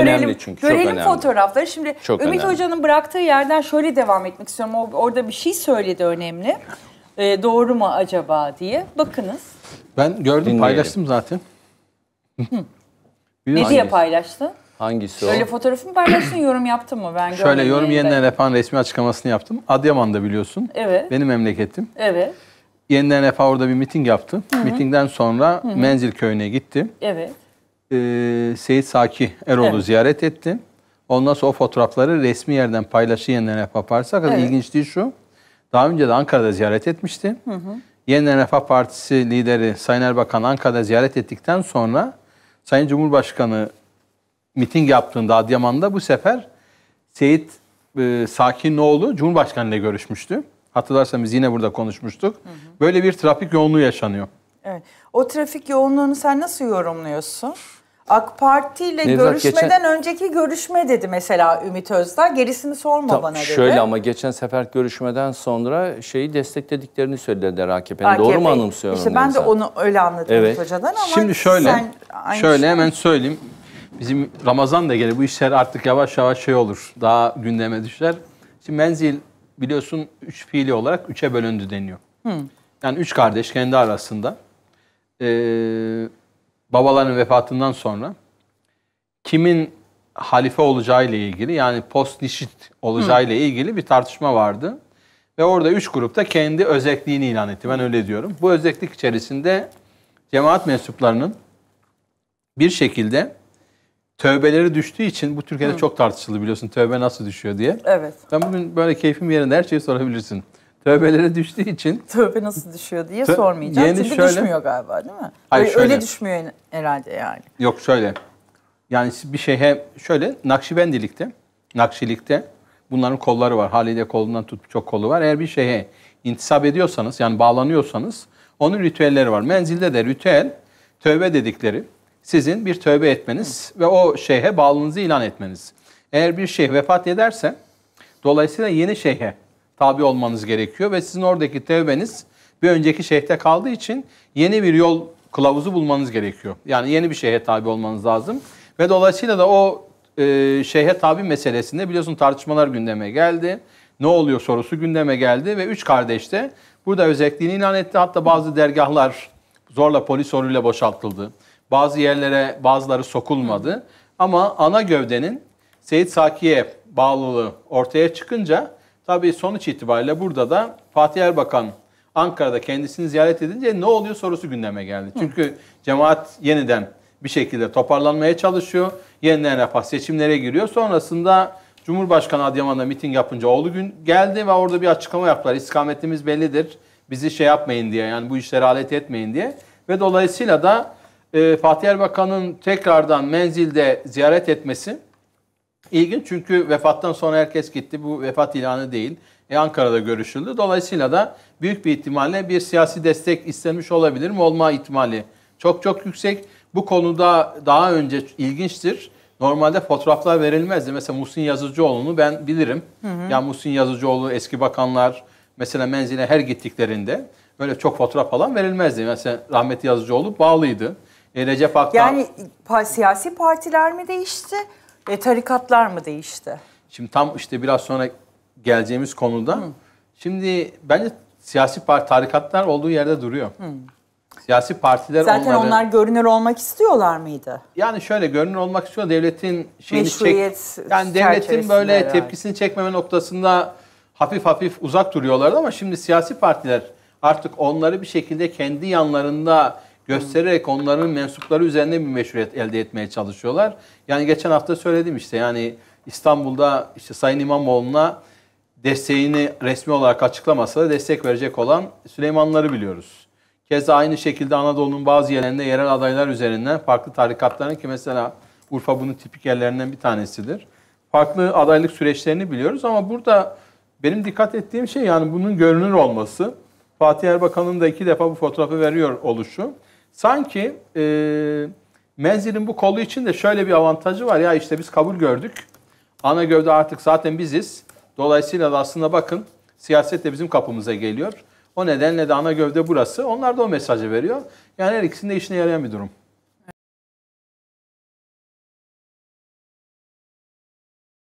Görelim, önemli çünkü. Görelim çok önemli. fotoğrafları. Şimdi çok Ümit önemli. Hoca'nın bıraktığı yerden şöyle devam etmek istiyorum. O, orada bir şey söyledi önemli. E, doğru mu acaba diye. Bakınız. Ben gördüm Dinleyelim. paylaştım zaten. ne diye paylaştın? Hangisi o? Öyle fotoğrafımı paylaştın, yorum yaptın mı? Ben Şöyle yorum yeniden refahın resmi açıklamasını yaptım. Adıyaman'da biliyorsun. Evet. Benim memleketim. Evet. Yeniden refah orada bir miting yaptı. Hı-hı. Mitingden sonra Hı-hı. Menzil köyüne gitti. Evet e, Seyit Saki Erol'u evet. ziyaret ettim. Ondan sonra o fotoğrafları resmi yerden paylaşı yeniden Refah Partisi. Fakat evet. ilginçliği şu. Daha önce de Ankara'da ziyaret etmiştim. Hı hı. Yeniden Refah Partisi lideri Sayın Erbakan Ankara'da ziyaret ettikten sonra Sayın Cumhurbaşkanı miting yaptığında Adıyaman'da bu sefer Seyit e, Sakinoğlu Cumhurbaşkanı ile görüşmüştü. Hatırlarsanız yine burada konuşmuştuk. Hı hı. Böyle bir trafik yoğunluğu yaşanıyor. Evet. O trafik yoğunluğunu sen nasıl yorumluyorsun? AK Parti ile görüşmeden geçen... önceki görüşme dedi mesela Ümit Özdağ. Gerisini sorma Tabii, bana dedi. Şöyle ama geçen sefer görüşmeden sonra şeyi desteklediklerini söylediler AKP'nin. AKP. Doğru mu anımsıyorum? İşte ben de zaten. onu öyle anladım evet. hocadan ama Şimdi şöyle, sen şöyle şey... hemen söyleyeyim. Bizim Ramazan da gelir. Bu işler artık yavaş yavaş şey olur. Daha gündeme düşer. Şimdi menzil biliyorsun üç fiili olarak üçe bölündü deniyor. Hmm. Yani üç kardeş kendi arasında e, ee, babaların vefatından sonra kimin halife olacağı ile ilgili yani post nişit olacağı ile ilgili bir tartışma vardı. Ve orada üç grupta kendi özelliğini ilan etti. Ben öyle diyorum. Bu özellik içerisinde cemaat mensuplarının bir şekilde tövbeleri düştüğü için bu Türkiye'de Hı. çok tartışıldı biliyorsun tövbe nasıl düşüyor diye. Evet. Ben bugün böyle keyfim yerinde her şeyi sorabilirsin tövbelere düştüğü için. Tövbe nasıl düşüyor diye Tö- sormayacağım. Yeni şöyle, düşmüyor galiba değil mi? Hayır, öyle, şöyle, öyle düşmüyor herhalde yani. Yok şöyle. Yani bir şeye şöyle Nakşibendilikte, Nakşilikte bunların kolları var. Haliyle kolundan tut çok kolu var. Eğer bir şeye intisap ediyorsanız yani bağlanıyorsanız onun ritüelleri var. Menzilde de ritüel tövbe dedikleri sizin bir tövbe etmeniz Hı. ve o şeyhe bağlılığınızı ilan etmeniz. Eğer bir şeyh vefat ederse dolayısıyla yeni şeyhe tabi olmanız gerekiyor ve sizin oradaki tevbeniz bir önceki şeyhte kaldığı için yeni bir yol kılavuzu bulmanız gerekiyor. Yani yeni bir şeyhe tabi olmanız lazım. Ve dolayısıyla da o e, şeyhe tabi meselesinde biliyorsun tartışmalar gündeme geldi. Ne oluyor sorusu gündeme geldi ve üç kardeş de burada özelliğini ilan etti. Hatta bazı dergahlar zorla polis soruyla boşaltıldı. Bazı yerlere bazıları sokulmadı. Ama ana gövdenin Seyit Saki'ye bağlılığı ortaya çıkınca Tabii sonuç itibariyle burada da Fatih Erbakan Ankara'da kendisini ziyaret edince ne oluyor sorusu gündeme geldi. Çünkü Hı. cemaat yeniden bir şekilde toparlanmaya çalışıyor. Yeniden refah seçimlere giriyor. Sonrasında Cumhurbaşkanı Adıyaman'da miting yapınca oğlu gün geldi ve orada bir açıklama yaptılar. İstikametimiz bellidir. Bizi şey yapmayın diye yani bu işlere alet etmeyin diye. Ve dolayısıyla da e, Fatih Erbakan'ın tekrardan menzilde ziyaret etmesi İlginç çünkü vefattan sonra herkes gitti. Bu vefat ilanı değil. E Ankara'da görüşüldü. Dolayısıyla da büyük bir ihtimalle bir siyasi destek istenmiş olabilir mi? Olma ihtimali çok çok yüksek. Bu konuda daha önce ilginçtir. Normalde fotoğraflar verilmezdi. Mesela Muhsin Yazıcıoğlu'nu ben bilirim. Hı hı. Yani Muhsin Yazıcıoğlu eski bakanlar mesela menzile her gittiklerinde böyle çok fotoğraf falan verilmezdi. Mesela Rahmet Yazıcıoğlu bağlıydı. E, Recep Akdağ... Yani pa siyasi partiler mi değişti? E, tarikatlar mı değişti? Şimdi tam işte biraz sonra geleceğimiz konuda. Hı. Şimdi bence siyasi parti tarikatlar olduğu yerde duruyor. Hı. Siyasi partiler Zaten onları... onlar görünür olmak istiyorlar mıydı? Yani şöyle görünür olmak istiyor devletin şeyini çek... Yani devletin böyle herhalde. tepkisini çekmeme noktasında hafif hafif uzak duruyorlardı ama şimdi siyasi partiler artık onları bir şekilde kendi yanlarında göstererek onların mensupları üzerinde bir meşruiyet elde etmeye çalışıyorlar. Yani geçen hafta söyledim işte yani İstanbul'da işte Sayın İmamoğlu'na desteğini resmi olarak açıklamasa da destek verecek olan Süleymanları biliyoruz. Keza aynı şekilde Anadolu'nun bazı yerlerinde yerel adaylar üzerinden farklı tarikatların ki mesela Urfa bunun tipik yerlerinden bir tanesidir. Farklı adaylık süreçlerini biliyoruz ama burada benim dikkat ettiğim şey yani bunun görünür olması. Fatih Erbakan'ın da iki defa bu fotoğrafı veriyor oluşu. Sanki e, menzilin bu kolu için de şöyle bir avantajı var. Ya işte biz kabul gördük. Ana gövde artık zaten biziz. Dolayısıyla da aslında bakın siyaset de bizim kapımıza geliyor. O nedenle de ana gövde burası. Onlar da o mesajı veriyor. Yani her ikisinin de işine yarayan bir durum.